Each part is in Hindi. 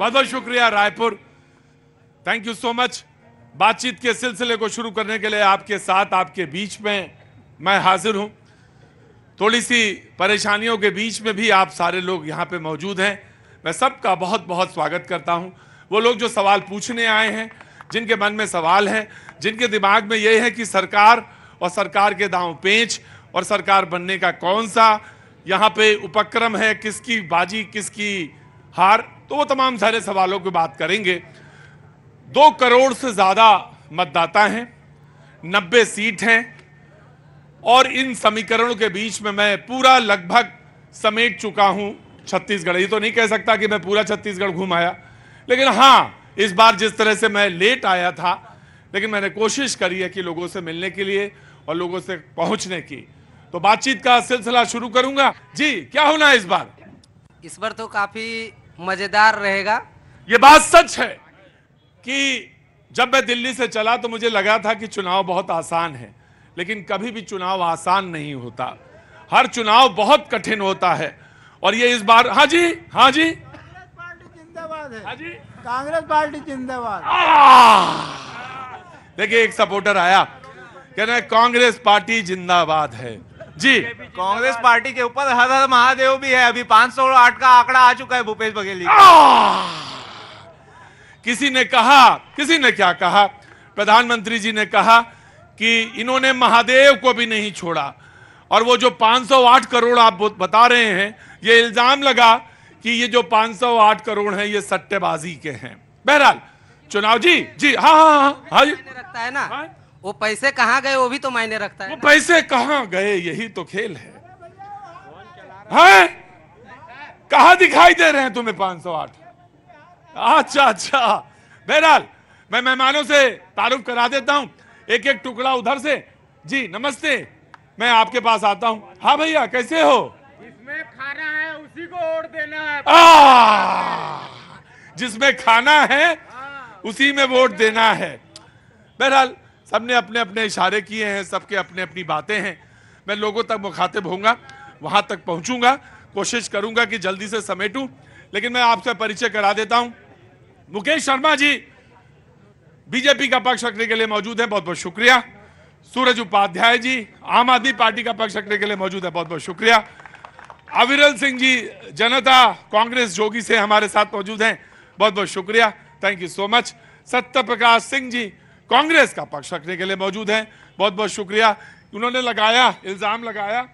बहुत बहुत शुक्रिया Raipur thank you so much बातचीत के सिलसिले को शुरू करने के लिए आपके साथ आपके बीच में मैं हाजिर हूं थोड़ी सी परेशानियों के बीच में भी आप सारे लोग यहाँ पे मौजूद हैं मैं सबका बहुत बहुत स्वागत करता हूँ वो लोग जो सवाल पूछने आए हैं जिनके मन में सवाल है जिनके दिमाग में ये है कि सरकार और सरकार के दाव पेंच और सरकार बनने का कौन सा यहाँ पे उपक्रम है किसकी बाजी किसकी हार तो वो तमाम सारे सवालों की बात करेंगे दो करोड़ से ज़्यादा मतदाता हैं नब्बे सीट हैं और इन समीकरणों के बीच में मैं पूरा लगभग समेट चुका हूं छत्तीसगढ़ ये तो नहीं कह सकता कि मैं पूरा छत्तीसगढ़ घूमाया लेकिन हाँ इस बार जिस तरह से मैं लेट आया था लेकिन मैंने कोशिश करी है कि लोगों से मिलने के लिए और लोगों से पहुंचने की तो बातचीत का सिलसिला शुरू करूंगा जी क्या होना है इस बार इस बार तो काफी मजेदार रहेगा ये बात सच है कि जब मैं दिल्ली से चला तो मुझे लगा था कि चुनाव बहुत आसान है लेकिन कभी भी चुनाव आसान नहीं होता हर चुनाव बहुत कठिन होता है और ये इस बार हाँ जी हाँ जी कांग्रेस पार्टी जिंदाबाद है हाँ जी कांग्रेस पार्टी जिंदाबाद देखिए एक सपोर्टर आया रहे कांग्रेस पार्टी जिंदाबाद है जी कांग्रेस पार्टी के ऊपर हर हर महादेव भी है अभी पांच सौ आठ का आंकड़ा आ चुका है भूपेश बघेल किसी ने कहा किसी ने क्या कहा प्रधानमंत्री जी ने कहा कि इन्होंने महादेव को भी नहीं छोड़ा और वो जो 508 करोड़ आप बता रहे हैं ये इल्जाम लगा कि ये जो 508 करोड़ है ये सट्टेबाजी के हैं बहरहाल चुनाव जी जी हाँ हाँ हाँ हाँ, हाँ, हाँ, हाँ, हाँ वो पैसे कहाँ गए वो भी तो मायने रखता है वो पैसे कहाँ गए यही तो खेल है कहा दिखाई दे रहे हैं तुम्हें पांच सौ आठ अच्छा अच्छा बहरहाल मैं मेहमानों से तारुफ करा देता हूँ एक एक टुकड़ा उधर से जी नमस्ते मैं आपके पास आता हूँ हाँ भैया कैसे हो जिसमें खाना है उसी को और देना है आ, जिसमें खाना है हाँ। उसी में वोट देना है बहरहाल सबने अपने अपने इशारे किए हैं सबके अपने अपनी बातें हैं मैं लोगों तक मुखातिब होऊंगा वहां तक पहुंचूंगा कोशिश करूंगा कि जल्दी से समेटूँ लेकिन मैं आपसे परिचय करा देता हूँ मुकेश शर्मा जी बीजेपी का पक्ष रखने के लिए मौजूद है बहुत बहुत शुक्रिया सूरज उपाध्याय जी आम आदमी पार्टी का पक्ष रखने के लिए मौजूद है बहुत बहुत शुक्रिया अविरल सिंह जी जनता कांग्रेस जोगी से हमारे साथ मौजूद हैं बहुत बहुत शुक्रिया थैंक यू सो मच सत्य प्रकाश सिंह जी कांग्रेस का पक्ष रखने के लिए मौजूद हैं बहुत बहुत शुक्रिया उन्होंने लगाया इल्ज़ाम लगाया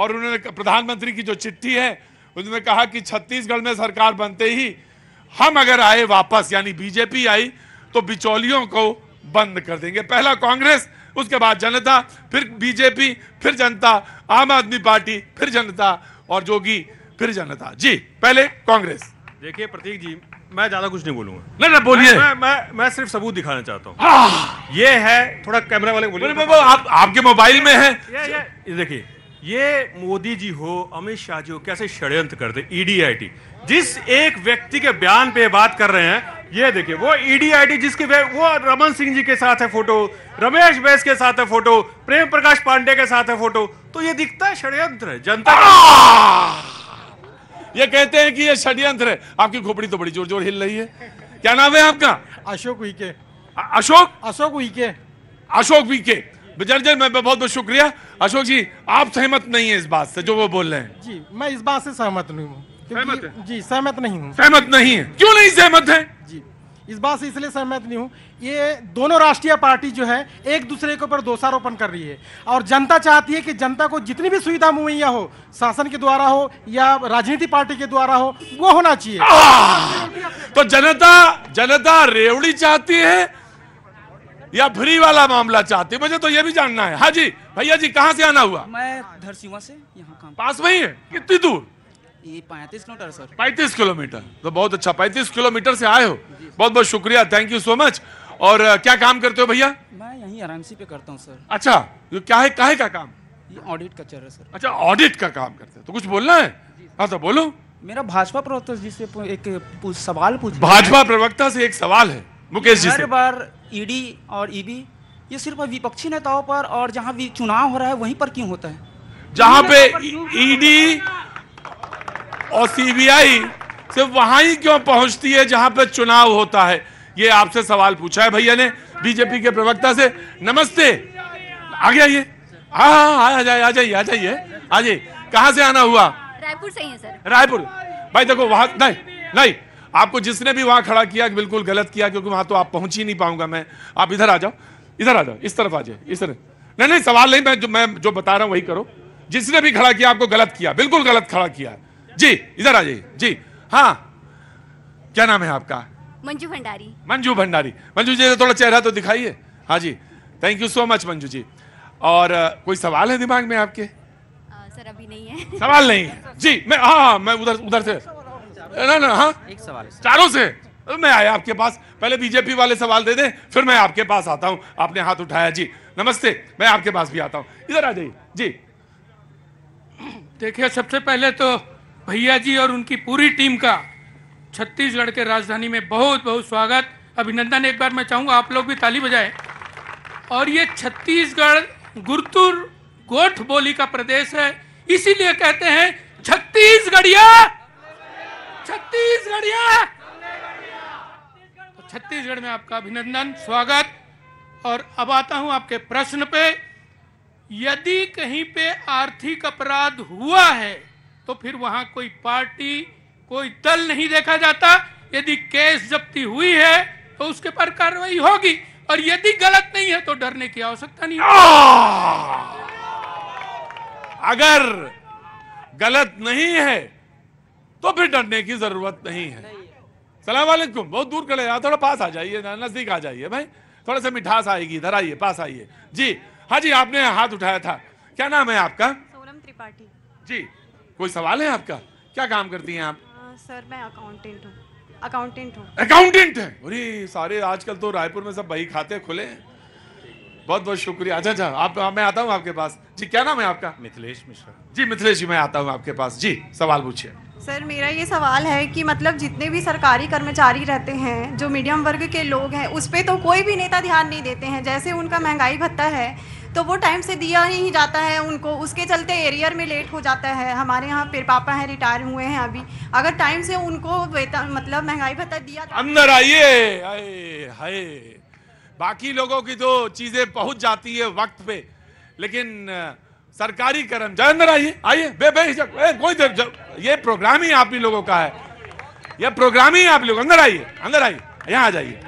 और उन्होंने प्रधानमंत्री की जो चिट्ठी है उसमें कहा कि छत्तीसगढ़ में सरकार बनते ही हम अगर आए वापस यानी बीजेपी आई तो बिचौलियों को बंद कर देंगे पहला कांग्रेस उसके बाद जनता फिर बीजेपी फिर जनता आम आदमी पार्टी फिर जनता और जोगी फिर जनता जी पहले कांग्रेस देखिए प्रतीक जी मैं ज्यादा कुछ नहीं बोलूंगा नहीं नहीं बोलिए मैं, मैं मैं सिर्फ सबूत दिखाना चाहता हूँ हाँ। ये है थोड़ा कैमरा वाले बोलिए आप आपके मोबाइल में है देखिए ये मोदी जी हो अमित शाह जी हो कैसे षड्यंत्र करते ईडीआईटी e जिस एक व्यक्ति के बयान पे बात कर रहे हैं ये देखिए वो ईडीआईटी e जिसके वो रमन सिंह जी के साथ है फोटो रमेश बैस के साथ है फोटो प्रेम प्रकाश पांडे के साथ है फोटो तो ये दिखता है षड्यंत्र जनता हाँ। ये कहते हैं कि ये षड्यंत्र है आपकी खोपड़ी तो बड़ी जोर जोर हिल रही है क्या नाम है आपका अशोक उइके अशोक अशोक उइके अशोक वीके जर्जर मैं बहुत बहुत शुक्रिया अशोक जी आप सहमत नहीं है इस बात से जो वो बोल रहे हैं जी मैं इस बात से सहमत नहीं हूँ सहमत जी सहमत नहीं हूँ सहमत नहीं है क्यों नहीं सहमत है जी इस बात से इसलिए सहमत नहीं हूँ ये दोनों राष्ट्रीय पार्टी जो है एक दूसरे के ऊपर दोषारोपण कर रही है और जनता चाहती है कि जनता को जितनी भी सुविधा मुहैया हो शासन के द्वारा हो या राजनीति पार्टी के द्वारा हो वो होना चाहिए तो जनता जनता रेवड़ी चाहती है या फ्री वाला मामला चाहती है मुझे तो ये भी जानना है हाँ जी भैया जी कहाँ से आना हुआ मैं धरसीवा से यहाँ काम पास में ही है कितनी दूर ये पैंतीस किलोमीटर सर पैंतीस किलोमीटर तो बहुत अच्छा पैंतीस किलोमीटर से आए हो बहुत बहुत शुक्रिया थैंक यू सो मच और क्या काम करते हो भैया मैं यहीं आराम पे करता हूँ सर अच्छा ये क्या है है का काम ये ऑडिट का चल रहा है सर अच्छा ऑडिट का काम करते हैं तो कुछ बोलना है हाँ तो बोलो मेरा भाजपा प्रवक्ता जी से एक सवाल पूछ भाजपा प्रवक्ता से एक सवाल है मुकेश जी हर बार ईडी e और ईबी e ये सिर्फ विपक्षी नेताओं पर और जहाँ भी चुनाव हो रहा है वहीं पर क्यों होता है जहाँ पे ईडी e और सीबीआई सिर्फ वहां ही क्यों पहुंचती है जहां पर चुनाव होता है ये आपसे सवाल पूछा है भैया ने बीजेपी के प्रवक्ता से नमस्ते आ गया ये हाँ हाँ, हाँ आ जाइए आ जाइए आ जाइए कहाँ से आना हुआ रायपुर से है सर रायपुर भाई देखो वहां नहीं नहीं आपको जिसने भी वहां खड़ा किया बिल्कुल गलत किया क्योंकि वहां तो आप पहुंच ही नहीं पाऊंगा मैं आप इधर आ जाओ इधर आ जाओ इस तरफ आ जाए इस तरफ नहीं नहीं सवाल नहीं मैं जो मैं जो बता रहा हूँ वही करो जिसने भी खड़ा किया आपको गलत किया बिल्कुल गलत खड़ा किया जी इधर आ जाइए जी हाँ क्या नाम है आपका मंजू भंडारी मंजू भंडारी मंजू जी थोड़ा चेहरा तो दिखाइए हाँ जी thank you so much Manju ji और कोई सवाल है दिमाग में आपके सर अभी नहीं है सवाल नहीं है जी मैं हाँ हाँ मैं उधर उधर से ना ना हाँ एक सवाल है चारों से मैं आया आपके पास पहले बीजेपी वाले सवाल दे दें फिर मैं आपके पास आता हूँ आपने हाथ उठाया जी नमस्ते मैं आपके पास भी आता हूँ इधर आ जाइए जी देखिए सबसे पहले तो भैया जी और उनकी पूरी टीम का छत्तीसगढ़ के राजधानी में बहुत बहुत स्वागत अभिनंदन एक बार मैं चाहूँगा आप लोग भी ताली बजाएं और ये छत्तीसगढ़ गुरतुर गोठ बोली का प्रदेश है इसीलिए कहते हैं छत्तीसगढ़िया छत्तीसगढ़िया तो छत्तीसगढ़ में आपका अभिनंदन स्वागत और अब आता हूं आपके प्रश्न पे यदि कहीं पे आर्थिक अपराध हुआ है तो फिर वहां कोई पार्टी कोई दल नहीं देखा जाता यदि केस जब्ती हुई है तो उसके पर कार्रवाई होगी और यदि गलत नहीं है तो डरने की आवश्यकता नहीं अगर गलत नहीं है तो फिर डरने की जरूरत नहीं है सलाम वालेकुम बहुत दूर खड़े जाओ थोड़ा पास आ जाइए नजदीक आ जाइए भाई थोड़ा सा मिठास आएगी इधर आइए पास आइए जी हाँ जी आपने हाथ उठाया था क्या नाम है आपका सोनम त्रिपाठी जी कोई सवाल है आपका क्या काम करती हैं आप सर मैं अकाउंटेंट हूँ अकाउंटेंट हूँ अकाउंटेंट है अरे सारे आजकल तो रायपुर में सब बही खाते खुले हैं बहुत बहुत शुक्रिया अच्छा अच्छा आप मैं आता हूँ आपके पास जी क्या नाम है आपका मिथिलेश मिश्रा जी मिथिलेश जी मैं आता हूँ आपके पास जी सवाल पूछिए सर मेरा ये सवाल है कि मतलब जितने भी सरकारी कर्मचारी रहते हैं जो मीडियम वर्ग के लोग हैं उस पर तो कोई भी नेता ध्यान नहीं देते हैं जैसे उनका महंगाई भत्ता है तो वो टाइम से दिया ही जाता है उनको उसके चलते एरियर में लेट हो जाता है हमारे यहाँ पे पापा हैं रिटायर हुए हैं अभी अगर टाइम से उनको वेतन मतलब महंगाई भत्ता दिया अंदर आइए हाय बाकी लोगों की तो चीजें पहुंच जाती है वक्त पे लेकिन सरकारी कर्मचारी अंदर आइए आइए बे बेहिचक कोई ये प्रोग्राम ही आप ही लोगों का है ये प्रोग्राम ही आप लोग अंदर आइए अंदर आइए यहाँ आ जाइए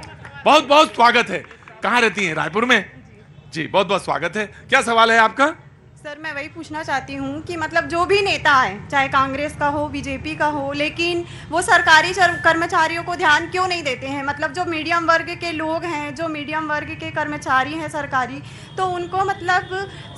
बहुत बहुत स्वागत है कहाँ रहती हैं रायपुर में जी बहुत बहुत स्वागत है क्या सवाल है आपका सर मैं वही पूछना चाहती हूँ कि मतलब जो भी नेता है चाहे कांग्रेस का हो बीजेपी का हो लेकिन वो सरकारी कर्मचारियों को ध्यान क्यों नहीं देते हैं मतलब जो मीडियम वर्ग के लोग हैं जो मीडियम वर्ग के कर्मचारी हैं सरकारी तो उनको मतलब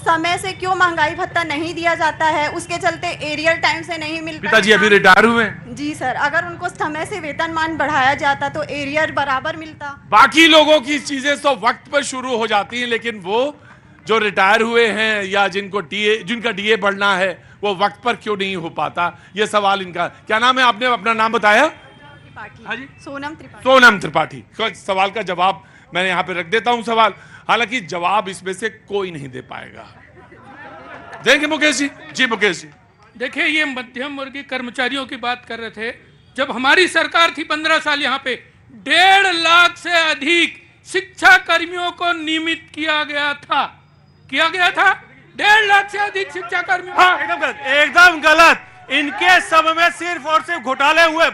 समय से क्यों महंगाई भत्ता नहीं दिया जाता है उसके चलते एरियल टाइम से नहीं मिल पिताजी अभी रिटायर हुए जी सर अगर उनको समय से वेतनमान बढ़ाया जाता तो एरियर बराबर मिलता बाकी लोगों की चीजें तो वक्त पर शुरू हो जाती है लेकिन वो जो रिटायर हुए हैं या जिनको डीए जिनका डीए बढ़ना है वो वक्त पर क्यों नहीं हो पाता ये सवाल इनका क्या नाम है आपने अपना नाम बताया हाँ सोनम त्रिपाठी सोनम त्रिपाठी सवाल का जवाब मैंने यहाँ पे रख देता हूँ सवाल हालांकि जवाब इसमें से कोई नहीं दे पाएगा देखिए मुकेश जी जी मुकेश जी देखिए ये मध्यम वर्गीय कर्मचारियों की बात कर रहे थे जब हमारी सरकार थी पंद्रह साल यहाँ पे डेढ़ लाख से अधिक शिक्षा कर्मियों को नियमित किया गया था किया गया था डेढ़ लाख से अधिक शिक्षा कर्मी हाँ एकदम गलत एकदम गलत इनके सब में सिर्फ और सिर्फ घोटाले हुए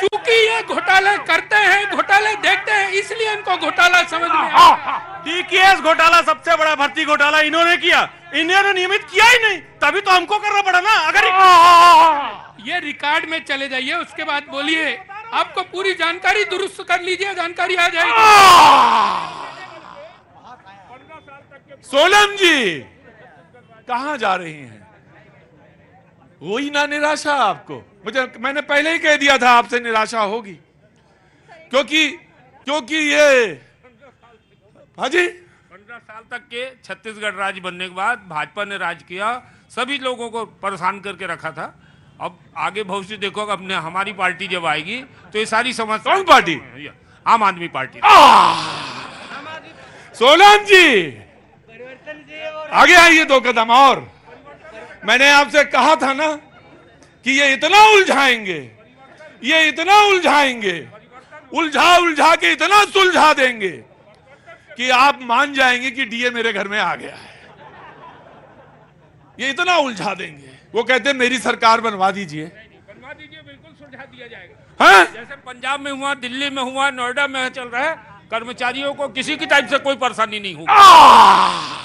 चूंकि ये घोटाले करते हैं घोटाले देखते हैं इसलिए इनको घोटाला समझ में डीकेएस हाँ, हाँ, हाँ। घोटाला सबसे बड़ा भर्ती घोटाला इन्होंने किया इन्होंने नियमित किया ही नहीं तभी तो हमको करना पड़ा ना अगर ये रिकॉर्ड में चले जाइए उसके बाद बोलिए आपको पूरी जानकारी दुरुस्त कर लीजिए जानकारी आ जाएगी सोनम जी कहा जा रही हैं वही ना निराशा आपको मुझे मैंने पहले ही कह दिया था आपसे निराशा होगी क्योंकि क्योंकि ये हाजी पंद्रह साल तक के छत्तीसगढ़ राज्य बनने के बाद भाजपा ने राज किया सभी लोगों को परेशान करके रखा था अब आगे भविष्य देखो अपने हमारी पार्टी जब आएगी तो ये सारी समस्या कौन पार्टी आम आदमी पार्टी सोलम जी आगे आइए दो कदम और मैंने आपसे कहा था ना कि ये इतना उलझाएंगे ये इतना उलझाएंगे उलझा उलझा के इतना सुलझा देंगे कि आप मान जाएंगे कि डीए मेरे घर में आ गया है ये इतना उलझा देंगे वो कहते हैं मेरी सरकार बनवा दीजिए बनवा दीजिए बिल्कुल सुलझा दिया जाएगा हाँ जैसे पंजाब में हुआ दिल्ली में हुआ नोएडा में चल रहा है कर्मचारियों को किसी की टाइप से कोई परेशानी नहीं होगी